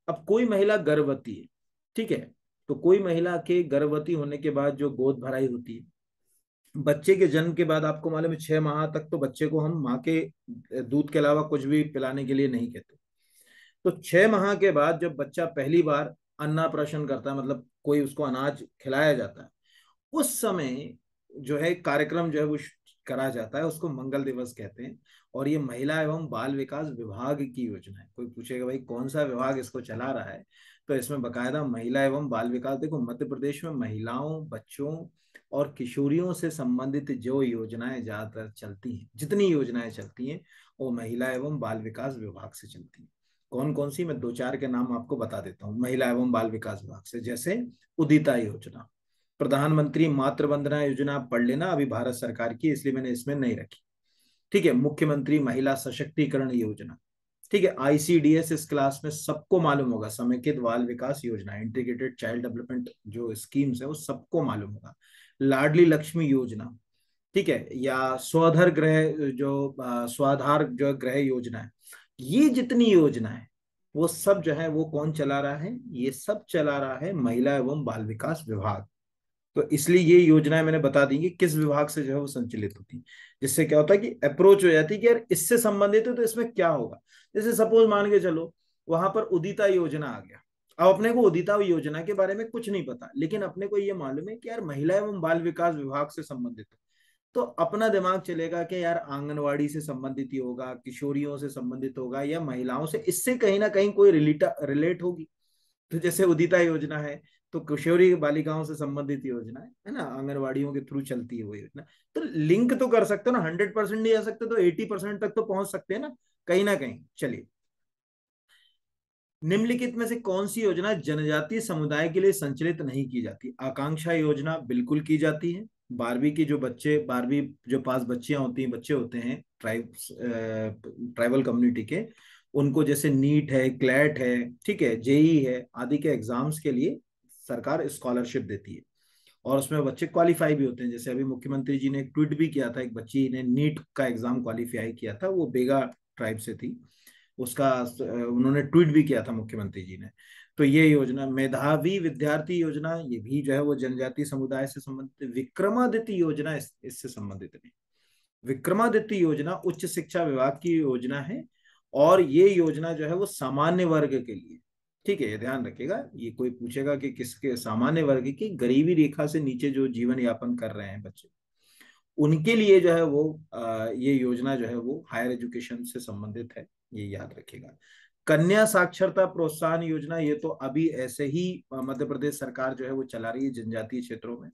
Speaker 1: अब कोई महिला गर्भवती है ठीक है तो कोई महिला के गर्भवती होने के बाद जो गोद भराई होती है बच्चे के जन्म के बाद आपको मालूम है छह माह तक तो बच्चे को हम माँ के दूध के अलावा कुछ भी पिलाने के लिए नहीं कहते तो छह माह के बाद जब बच्चा पहली बार अन्ना प्रशन करता है मतलब कोई उसको अनाज खिलाया जाता है उस समय जो है कार्यक्रम जो है वो करा जाता है उसको मंगल दिवस कहते हैं और ये महिला एवं बाल विकास विभाग की योजना है कोई पूछेगा भाई कौन सा विभाग इसको चला रहा है तो इसमें बकायदा महिला एवं बाल विकास देखो मध्य प्रदेश में महिलाओं बच्चों और किशोरियों से संबंधित जो योजनाएं ज्यादातर चलती हैं जितनी योजनाएं चलती हैं वो महिला एवं बाल विकास विभाग से चलती हैं कौन कौन सी मैं दो चार के नाम आपको बता देता हूँ महिला एवं बाल विकास विभाग से जैसे उदिता योजना प्रधानमंत्री मातृ वंदना योजना पढ़ लेना अभी भारत सरकार की इसलिए मैंने इसमें नहीं रखी ठीक है मुख्यमंत्री महिला सशक्तिकरण योजना ठीक है आईसीडीएस इस क्लास में सबको मालूम होगा समेकित बाल विकास योजना इंटीग्रेटेड चाइल्ड डेवलपमेंट जो स्कीम्स है वो सबको मालूम होगा लाडली लक्ष्मी योजना ठीक है या स्वाधर ग्रह जो स्वाधार जो ग्रह योजना है ये जितनी योजना है वो सब जो है वो कौन चला रहा है ये सब चला रहा है महिला एवं बाल विकास विभाग तो इसलिए ये योजनाएं मैंने बता दी कि किस विभाग से जो है वो संचालित होती है जिससे क्या होता है कि अप्रोच हो जाती है कि यार इससे संबंधित है तो इसमें क्या होगा जैसे सपोज मान के चलो वहां पर उदिता योजना आ गया अब अपने को उदिता योजना के बारे में कुछ नहीं पता लेकिन अपने को ये मालूम है कि यार महिला एवं बाल विकास विभाग से संबंधित है तो अपना दिमाग चलेगा कि यार आंगनवाड़ी से संबंधित ही होगा किशोरियों से संबंधित होगा या महिलाओं से इससे कहीं ना कहीं कोई रिलेट रिलेट होगी तो जैसे उदिता योजना है तो किशोरी बालिकाओं से संबंधित योजना है ना आंगनबाड़ियों के थ्रू चलती है वो योजना तो लिंक तो कर सकते हो ना हंड्रेड परसेंट नहीं आ सकते तो एटी परसेंट तक तो पहुंच सकते हैं ना कहीं ना कहीं चलिए निम्नलिखित में से कौन सी योजना जनजातीय समुदाय के लिए संचालित नहीं की जाती आकांक्षा योजना बिल्कुल की जाती है बारहवीं की जो बच्चे बारहवीं जो पास बच्चियां होती हैं बच्चे होते हैं ट्राइब ट्राइबल कम्युनिटी के उनको जैसे नीट है क्लैट है ठीक है जेई है आदि के एग्जाम्स के लिए सरकार स्कॉलरशिप देती है और उसमें बच्चे क्वालिफाई भी होते हैं जैसे अभी मुख्यमंत्री जी ने एक ट्वीट भी किया था एक बच्ची ने नीट का एग्जाम क्वालिफाई किया था वो बेगा ट्राइब से थी उसका उन्होंने ट्वीट भी किया था मुख्यमंत्री जी ने तो ये योजना मेधावी विद्यार्थी योजना ये भी जो है वो जनजातीय समुदाय से संबंधित विक्रमादित्य योजना इससे इस, संबंधित नहीं विक्रमादित्य योजना उच्च शिक्षा विभाग की योजना है और ये योजना जो है वो सामान्य वर्ग के लिए ठीक है ये ध्यान रखेगा ये कोई पूछेगा कि किसके सामान्य वर्ग की गरीबी रेखा से नीचे जो जीवन यापन कर रहे हैं बच्चे उनके लिए जो है वो ये योजना जो है वो हायर एजुकेशन से संबंधित है ये याद रखेगा कन्या साक्षरता प्रोत्साहन योजना ये तो अभी ऐसे ही मध्य प्रदेश सरकार जो है वो चला रही है जनजातीय क्षेत्रों में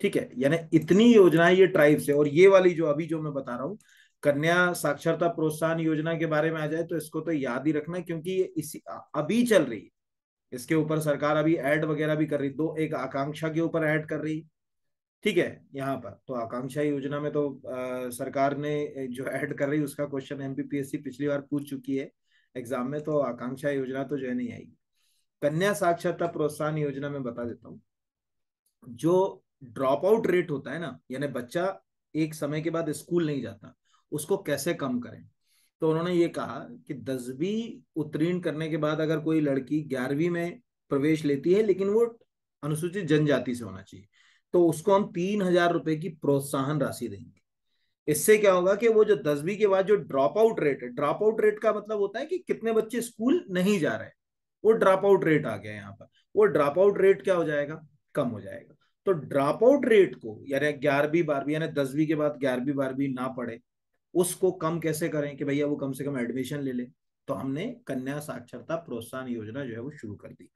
Speaker 1: ठीक है यानी इतनी योजनाएं ये ट्राइब्स है और ये वाली जो अभी जो मैं बता रहा हूँ कन्या साक्षरता प्रोत्साहन योजना के बारे में आ जाए तो इसको तो याद ही रखना क्योंकि ये इसी अभी चल रही है इसके ऊपर सरकार अभी ऐड वगैरह भी कर रही दो एक आकांक्षा के ऊपर ऐड कर रही ठीक है यहाँ पर तो आकांक्षा योजना में तो आ, सरकार ने जो ऐड कर रही उसका क्वेश्चन एमपीपीएससी पिछली बार पूछ चुकी है एग्जाम में तो आकांक्षा योजना तो जो है नहीं आएगी कन्या साक्षरता प्रोत्साहन योजना में बता देता हूँ जो ड्रॉप आउट रेट होता है ना यानी बच्चा एक समय के बाद स्कूल नहीं जाता उसको कैसे कम करें तो उन्होंने ये कहा कि दसवीं उत्तीर्ण करने के बाद अगर कोई लड़की ग्यारहवीं में प्रवेश लेती है लेकिन वो अनुसूचित जनजाति से होना चाहिए तो उसको हम तीन हजार रुपए की प्रोत्साहन राशि देंगे इससे क्या होगा कि वो जो दसवीं के बाद जो ड्रॉप आउट रेट है ड्रॉप आउट रेट का मतलब होता है कि कितने बच्चे स्कूल नहीं जा रहे वो ड्रॉप आउट रेट आ गया यहाँ पर वो ड्रॉप आउट रेट क्या हो जाएगा कम हो जाएगा तो ड्रॉप आउट रेट को यानी ग्यारहवीं बारहवीं यानी दसवीं के बाद ग्यारहवीं बारहवीं ना पढ़े उसको कम कैसे करें कि भैया वो कम से कम एडमिशन ले ले तो हमने कन्या साक्षरता प्रोत्साहन योजना जो है वो शुरू कर दी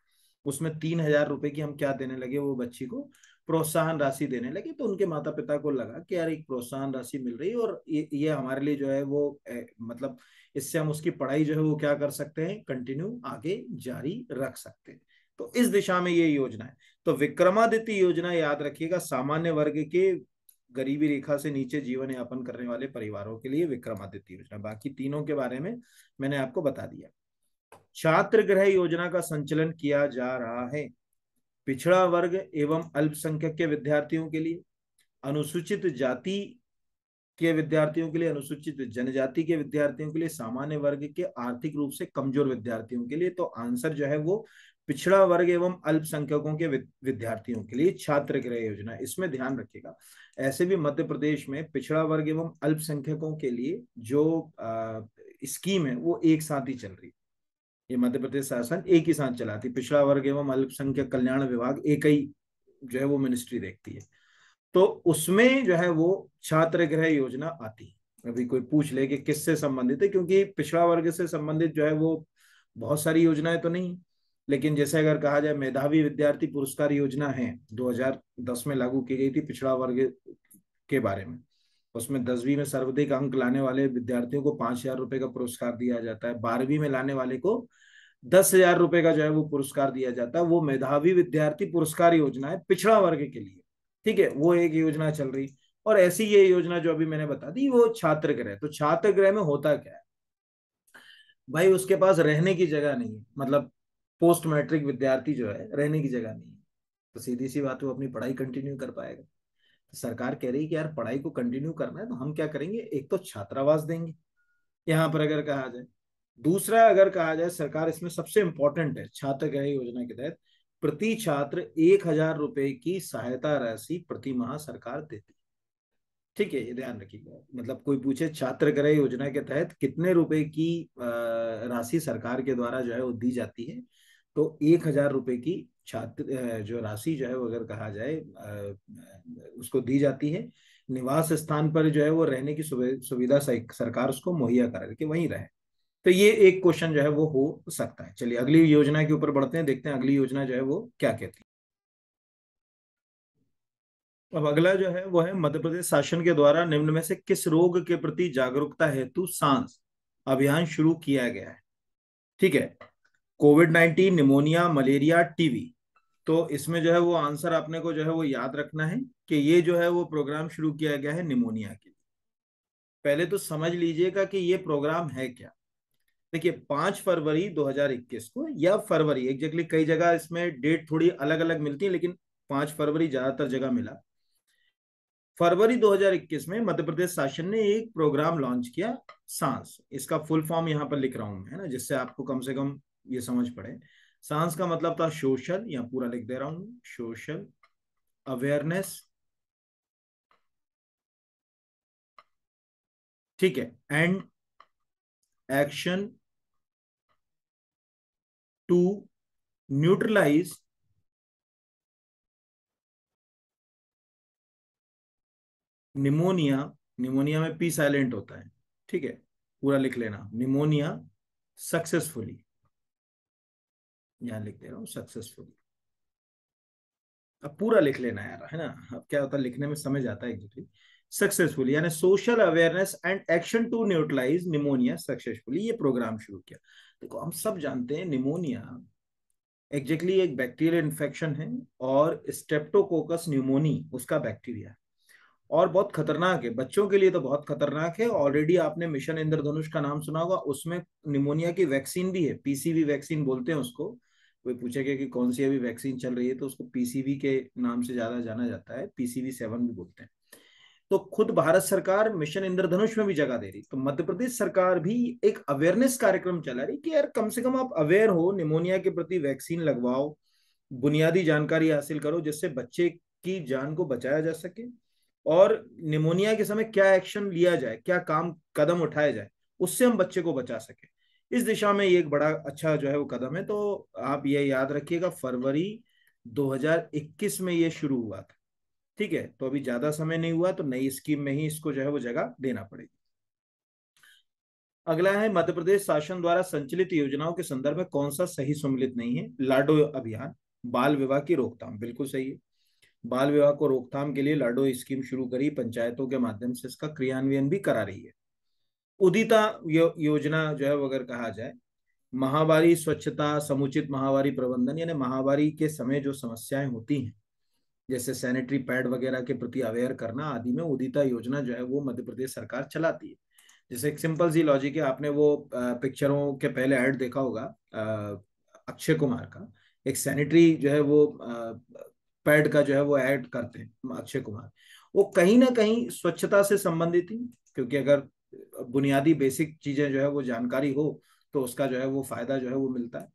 Speaker 1: उसमें तीन हजार रुपए की हम क्या देने लगे वो बच्ची को प्रोत्साहन राशि देने लगे तो उनके माता पिता को लगा कि यार एक प्रोत्साहन राशि मिल रही है और ये, ये हमारे लिए जो है वो ए, मतलब इससे हम उसकी पढ़ाई जो है वो क्या कर सकते हैं कंटिन्यू आगे जारी रख सकते हैं तो इस दिशा में ये योजना है तो विक्रमादित्य योजना याद रखिएगा सामान्य वर्ग के गरीबी रेखा से नीचे जीवन यापन करने वाले परिवारों के लिए विक्रमादित्य योजना बाकी तीनों के बारे में मैंने आपको बता दिया छात्र ग्रह योजना का संचलन किया जा रहा है पिछड़ा वर्ग एवं अल्पसंख्यक के विद्यार्थियों के लिए अनुसूचित जाति के विद्यार्थियों के लिए अनुसूचित जनजाति के विद्यार्थियों के लिए सामान्य वर्ग के आर्थिक रूप से कमजोर विद्यार्थियों के लिए तो आंसर जो है वो पिछड़ा वर्ग एवं अल्पसंख्यकों के विद्यार्थियों के लिए छात्र गृह योजना इसमें ध्यान रखिएगा ऐसे भी मध्य प्रदेश में पिछड़ा वर्ग एवं अल्पसंख्यकों के लिए जो आ, स्कीम है वो एक साथ ही चल रही है ये मध्य प्रदेश शासन एक ही साथ चलाती पिछड़ा वर्ग एवं अल्पसंख्यक कल्याण विभाग एक ही जो है वो मिनिस्ट्री देखती है तो उसमें जो है वो छात्र गृह योजना आती है अभी कोई पूछ ले कि किससे संबंधित है क्योंकि पिछड़ा वर्ग से संबंधित जो है वो बहुत सारी योजनाएं तो नहीं लेकिन जैसे अगर कहा जाए मेधावी विद्यार्थी पुरस्कार योजना है 2010 में लागू की गई थी पिछड़ा वर्ग के बारे में उसमें दसवीं में सर्वाधिक अंक लाने वाले विद्यार्थियों को पांच हजार रुपए का पुरस्कार दिया जाता है बारहवीं में लाने वाले को दस हजार रुपए का जो है वो पुरस्कार दिया जाता है वो मेधावी विद्यार्थी पुरस्कार योजना है पिछड़ा वर्ग के लिए ठीक है वो एक योजना चल रही और ऐसी ये योजना जो अभी मैंने बता दी वो छात्र ग्रह तो छात्र ग्रह में होता क्या है भाई उसके पास रहने की जगह नहीं है मतलब पोस्ट मैट्रिक विद्यार्थी जो है रहने की जगह नहीं तो सीधी सी बात वो अपनी पढ़ाई कंटिन्यू कर पाएगा तो सरकार कह रही है कि यार पढ़ाई को कंटिन्यू करना है तो हम क्या करेंगे एक तो छात्रावास देंगे यहाँ पर अगर कहा जाए दूसरा अगर कहा जाए सरकार इसमें सबसे इंपॉर्टेंट है छात्र ग्रह योजना के तहत प्रति छात्र एक हजार रुपए की सहायता राशि प्रति माह सरकार देती है ठीक है ये ध्यान रखिएगा मतलब कोई पूछे छात्र ग्रह योजना के तहत कितने रुपए की राशि सरकार के द्वारा जो है वो दी जाती है तो एक हजार रुपए की छात्र जो राशि जो है वो अगर कहा जाए उसको दी जाती है निवास स्थान पर जो है वो रहने की सुविधा सरकार उसको मुहैया करा के वहीं रहे तो ये एक क्वेश्चन जो है वो हो सकता है चलिए अगली योजना के ऊपर बढ़ते हैं देखते हैं अगली योजना जो है वो क्या कहती है अब अगला जो है वो है मध्य प्रदेश शासन के द्वारा निम्न में से किस रोग के प्रति जागरूकता हेतु सांस अभियान शुरू किया गया है ठीक है Covid nineteen pneumonia malaria TB तो इसमें जो है वो आंसर आपने को जो है वो याद रखना है कि ये जो है वो प्रोग्राम शुरू किया गया है निमोनिया के लिए पहले तो समझ लीजिएगा कि ये प्रोग्राम है क्या देखिए पांच फरवरी 2021 को या फरवरी एग्जैक्टली कई जगह इसमें डेट थोड़ी अलग अलग मिलती है लेकिन पांच फरवरी ज्यादातर जगह मिला फरवरी 2021 में मध्य प्रदेश शासन ने एक प्रोग्राम लॉन्च किया सांस इसका फुल फॉर्म यहाँ पर लिख रहा हूं मैं ना जिससे आपको कम से कम ये समझ पड़े सांस का मतलब था सोशल या पूरा लिख दे रहा हूं सोशल अवेयरनेस ठीक है and action to neutralise pneumonia pneumonia में पी साइलेंट होता है ठीक है पूरा लिख लेना निमोनिया सक्सेसफुली यहाँ लिख दे रहा हूँ सक्सेसफुली अब पूरा लिख लेना यार है ना अब क्या होता है लिखने में समझ आता है एग्जैक्टली सक्सेसफुल यानी social awareness and action to neutralise pneumonia successfully ये प्रोग्राम शुरू किया देखो हम सब जानते हैं निमोनिया एग्जैक्टली exactly एक बैक्टीरियल इन्फेक्शन है और स्टेप्टोकोकस न्यूमोनी उसका बैक्टीरिया है और बहुत खतरनाक है बच्चों के लिए तो बहुत खतरनाक है ऑलरेडी आपने मिशन इंद्रधनुष का नाम सुना होगा उसमें निमोनिया की वैक्सीन भी है पीसीवी वैक्सीन बोलते हैं उसको कोई पूछेगा कि कौन सी अभी वैक्सीन चल रही है तो उसको पीसीवी के नाम से ज्यादा जाना जाता है पीसीवी सेवन भी बोलते हैं तो खुद भारत सरकार मिशन इंद्रधनुष में भी जगह दे रही तो मध्य प्रदेश सरकार भी एक अवेयरनेस कार्यक्रम चला रही कि यार कम से कम आप अवेयर हो निमोनिया के प्रति वैक्सीन लगवाओ बुनियादी जानकारी हासिल करो जिससे बच्चे की जान को बचाया जा सके और निमोनिया के समय क्या एक्शन लिया जाए क्या काम कदम उठाया जाए उससे हम बच्चे को बचा सके इस दिशा में ये एक बड़ा अच्छा जो है वो कदम है तो आप ये याद रखिएगा फरवरी 2021 में ये शुरू हुआ था ठीक है तो अभी ज्यादा समय नहीं हुआ तो नई स्कीम में ही इसको जो है वो जगह देना पड़ेगी अगला है मध्य प्रदेश शासन द्वारा संचालित योजनाओं के संदर्भ में कौन सा सही सम्मिलित नहीं है लाडो अभियान बाल विवाह की रोकथाम बिल्कुल सही है बाल विवाह को रोकथाम के लिए लाडो स्कीम शुरू करी पंचायतों के माध्यम से इसका क्रियान्वयन भी करा रही है उदिता यो, योजना जो है अगर कहा जाए महावारी स्वच्छता समुचित महावारी प्रबंधन यानी महावारी के समय जो समस्याएं होती हैं जैसे सैनिटरी पैड वगैरह के प्रति अवेयर करना आदि में उदिता योजना जो है वो मध्य प्रदेश सरकार चलाती है जैसे एक सिंपल सी लॉजिक है आपने वो पिक्चरों के पहले एड देखा होगा अक्षय कुमार का एक सैनिटरी जो है वो पैड का जो है वो एड करते हैं अक्षय कुमार वो कहीं ना कहीं स्वच्छता से संबंधित थी क्योंकि अगर बुनियादी बेसिक चीजें जो है वो जानकारी हो तो उसका जो है वो फायदा जो है वो मिलता है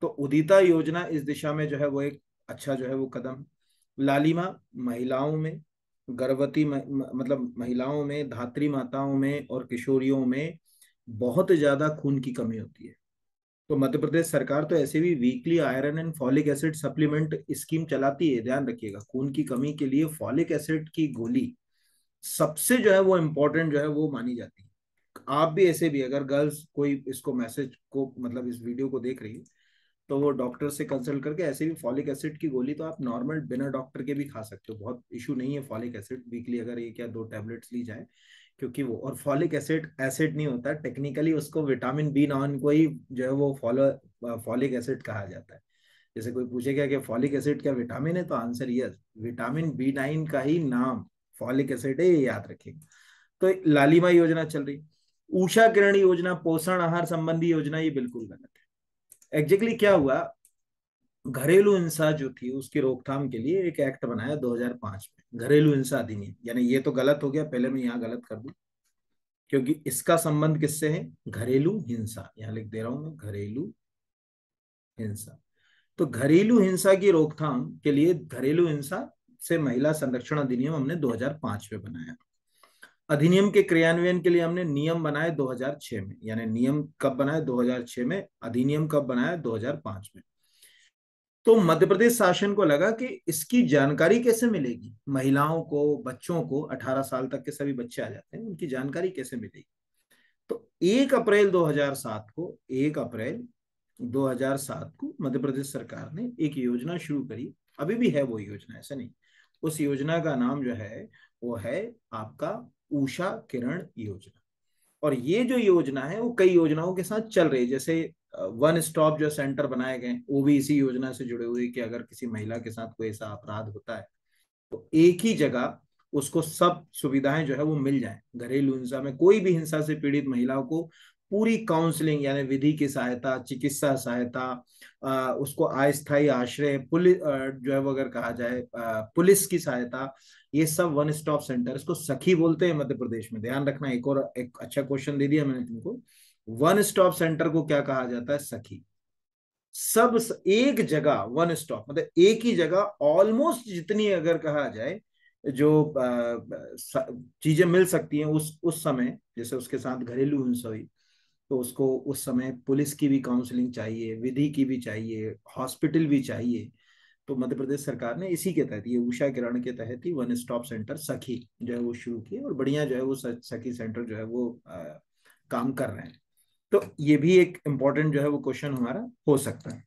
Speaker 1: तो उदिता योजना इस दिशा में जो है वो एक अच्छा जो है वो कदम लालिमा महिलाओं में गर्भवती मतलब महिलाओं में धात्री माताओं में और किशोरियों में बहुत ज्यादा खून की कमी होती है तो मध्य प्रदेश सरकार तो ऐसे भी weekly iron and folic acid supplement scheme चलाती है ध्यान रखिएगा खून की कमी के लिए फॉलिक एसिड की गोली सबसे जो है वो इम्पोर्टेंट जो है वो मानी जाती है आप भी ऐसे भी अगर गर्ल्स कोई इसको मैसेज को मतलब इस वीडियो को देख रही है तो वो डॉक्टर से कंसल्ट करके ऐसे भी फॉलिक एसिड की गोली तो आप नॉर्मल बिना डॉक्टर के भी खा सकते हो बहुत इशू नहीं है फॉलिक एसिड वीकली अगर एक या दो टैबलेट्स ली जाए क्योंकि वो और फॉलिक एसिड एसिड नहीं होता टेक्निकली उसको विटामिन बी नॉन को ही जो है वो फॉलो फॉलिक एसिड कहा जाता है जैसे कोई पूछेगा कि फॉलिक एसिड क्या विटामिन है तो answer yes vitamin B nine का ही नाम फॉलिक एसिड है ये याद रखेगा तो लालिमा योजना चल रही ऊषा किरण योजना पोषण आहार संबंधी योजना ये बिल्कुल गलत है एग्जैक्टली क्या हुआ घरेलू हिंसा जो थी उसकी रोकथाम के लिए एक एक्ट बनाया 2005 में घरेलू हिंसा अधिनियम यानी ये तो गलत हो गया पहले मैं यहाँ गलत कर दू क्योंकि इसका संबंध किससे है घरेलू हिंसा यहाँ लिख दे रहा हूं मैं घरेलू हिंसा तो घरेलू हिंसा की रोकथाम के लिए घरेलू हिंसा से महिला संरक्षण अधिनियम हमने 2005 में बनाया अधिनियम के क्रियान्वयन के लिए हमने नियम बनाए 2006 में यानी नियम कब बनाए 2006 में अधिनियम कब बनाया 2005 में तो मध्य प्रदेश शासन को लगा कि इसकी जानकारी कैसे मिलेगी महिलाओं को बच्चों को 18 साल तक के सभी बच्चे आ जाते हैं उनकी जानकारी कैसे मिलेगी तो 1 अप्रैल 2007 को 1 अप्रैल 2007 को मध्य प्रदेश सरकार ने एक योजना शुरू करी अभी भी है वो योजना ऐसा नहीं उस योजना का नाम जो है वो है आपका उषा किरण योजना और ये जो योजना है वो कई योजनाओं के साथ चल रही है जैसे वन स्टॉप जो सेंटर बनाए गए वो भी इसी योजना से जुड़े हुए कि अगर किसी महिला के साथ कोई ऐसा अपराध होता है तो एक ही जगह उसको सब सुविधाएं जो है वो मिल जाए घरेलू हिंसा में कोई भी हिंसा से पीड़ित महिलाओं को पूरी काउंसलिंग यानी विधि की सहायता चिकित्सा सहायता उसको अस्थायी आश्रय पुलिस जो है वो अगर कहा जाए पुलिस की सहायता ये सब वन स्टॉप सेंटर इसको सखी बोलते हैं मध्य प्रदेश में ध्यान रखना एक और एक अच्छा क्वेश्चन दे दिया मैंने तुमको वन स्टॉप सेंटर को क्या कहा जाता है सखी सब एक जगह वन स्टॉप मतलब एक ही जगह ऑलमोस्ट जितनी अगर कहा जाए जो चीजें मिल सकती हैं उस उस समय जैसे उसके साथ घरेलू हिंसा हुई तो उसको उस समय पुलिस की भी काउंसलिंग चाहिए विधि की भी चाहिए हॉस्पिटल भी चाहिए तो मध्य प्रदेश सरकार ने इसी के तहत ये उषा किरण के तहत ही वन स्टॉप सेंटर सखी जो है वो शुरू किए और बढ़िया जो है वो सखी सेंटर जो है वो आ, काम कर रहे हैं तो ये भी एक इम्पोर्टेंट जो है वो क्वेश्चन हमारा हो सकता है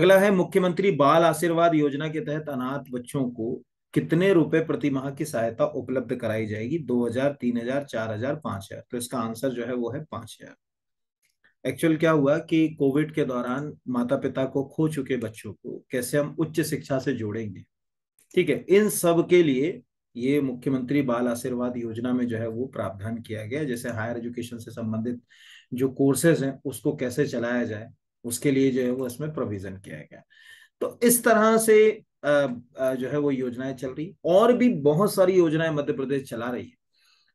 Speaker 1: अगला है मुख्यमंत्री बाल आशीर्वाद योजना के तहत अनाथ बच्चों को कितने रुपए प्रति माह की सहायता उपलब्ध कराई जाएगी दो हजार तीन हजार चार हजार पांच हजार तो इसका आंसर जो है वो है पांच हजार एक्चुअल क्या हुआ कि कोविड के दौरान माता पिता को खो चुके बच्चों को कैसे हम उच्च शिक्षा से जोड़ेंगे ठीक है इन सब के लिए ये मुख्यमंत्री बाल आशीर्वाद योजना में जो है वो प्रावधान किया गया जैसे हायर एजुकेशन से संबंधित जो कोर्सेज हैं उसको कैसे चलाया जाए उसके लिए जो है वो इसमें प्रोविजन किया गया तो इस तरह से जो है वो योजनाएं चल रही और भी बहुत सारी योजनाएं मध्य प्रदेश चला रही है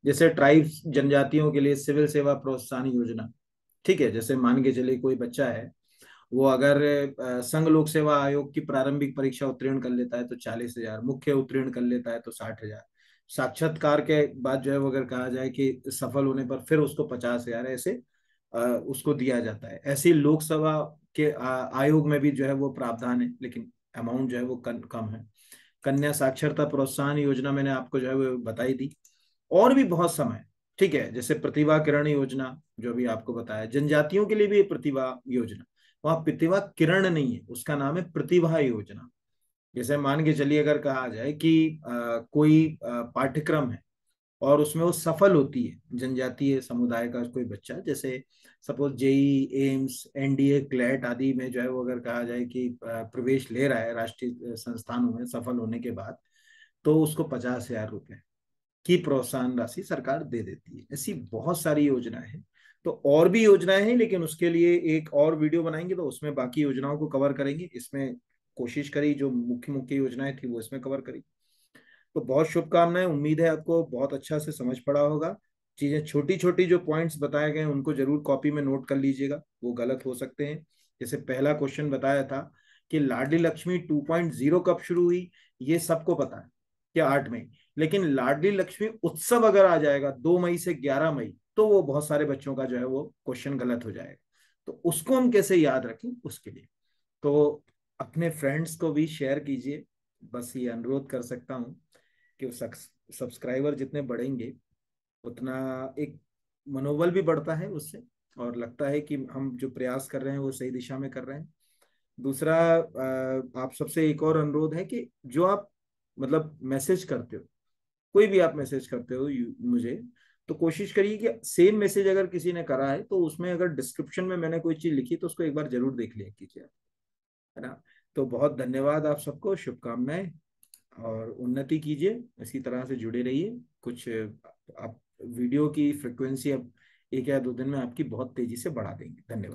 Speaker 1: जैसे ट्राइब्स जनजातियों के लिए सिविल सेवा प्रोत्साहन योजना ठीक है जैसे मान के चले कोई बच्चा है वो अगर संघ लोक सेवा आयोग की प्रारंभिक परीक्षा उत्तीर्ण कर लेता है तो चालीस हजार मुख्य उत्तीर्ण कर लेता है तो साठ हजार साक्षात्कार के बाद जो है वो अगर कहा जाए कि सफल होने पर फिर उसको पचास हजार ऐसे उसको दिया जाता है ऐसे लोकसभा के आयोग में भी जो है वो प्रावधान है लेकिन अमाउंट जो है वो कम है कन्या साक्षरता प्रोत्साहन योजना मैंने आपको जो है वो बताई दी और भी बहुत समय ठीक है जैसे प्रतिभा किरण योजना जो भी आपको बताया जनजातियों के लिए भी प्रतिभा योजना वहां प्रतिभा किरण नहीं है उसका नाम है प्रतिभा योजना जैसे मान के चलिए अगर कहा जाए कि आ, कोई पाठ्यक्रम है और उसमें वो सफल होती है जनजातीय समुदाय का कोई बच्चा जैसे suppose JEE AIIMS NDA CLAT आदि में जो है वो अगर कहा जाए कि प्रवेश ले रहा है राष्ट्रीय संस्थानों में सफल होने के बाद तो उसको पचास हजार रुपए की प्रोत्साहन राशि सरकार दे देती है ऐसी बहुत सारी योजना है तो और भी योजनाएं हैं लेकिन उसके लिए एक और वीडियो बनाएंगे तो उसमें बाकी योजनाओं को कवर करेंगे इसमें कोशिश करी जो मुख्य मुख्य योजनाएं थी वो इसमें कवर करी तो बहुत शुभकामनाएं उम्मीद है आपको बहुत अच्छा से समझ पड़ा होगा चीजें छोटी छोटी जो पॉइंट्स बताए गए उनको जरूर कॉपी में नोट कर लीजिएगा वो गलत हो सकते हैं जैसे पहला क्वेश्चन बताया था कि लाडली लक्ष्मी 2.0 कब शुरू हुई ये सबको पता है कि आठ मई लेकिन लाडली लक्ष्मी उत्सव अगर आ जाएगा दो मई से ग्यारह मई तो वो बहुत सारे बच्चों का जो है वो क्वेश्चन गलत हो जाएगा तो उसको हम कैसे याद रखें उसके लिए तो अपने फ्रेंड्स को भी शेयर कीजिए बस ये अनुरोध कर सकता हूँ कि सब्सक्राइबर जितने बढ़ेंगे उतना एक मनोबल भी बढ़ता है उससे और लगता है कि हम जो प्रयास कर रहे हैं वो सही दिशा में कर रहे हैं दूसरा आप सबसे एक और अनुरोध है कि जो आप मतलब मैसेज करते हो कोई भी आप मैसेज करते हो मुझे तो कोशिश करिए कि सेम मैसेज अगर किसी ने करा है तो उसमें अगर डिस्क्रिप्शन में मैंने कोई चीज लिखी तो उसको एक बार जरूर देख लिया कीजिए है ना तो बहुत धन्यवाद आप सबको शुभकामनाएं और उन्नति कीजिए इसी तरह से जुड़े रहिए कुछ आप वीडियो की फ्रिक्वेंसी अब एक या दो दिन में आपकी बहुत तेजी से बढ़ा देंगे धन्यवाद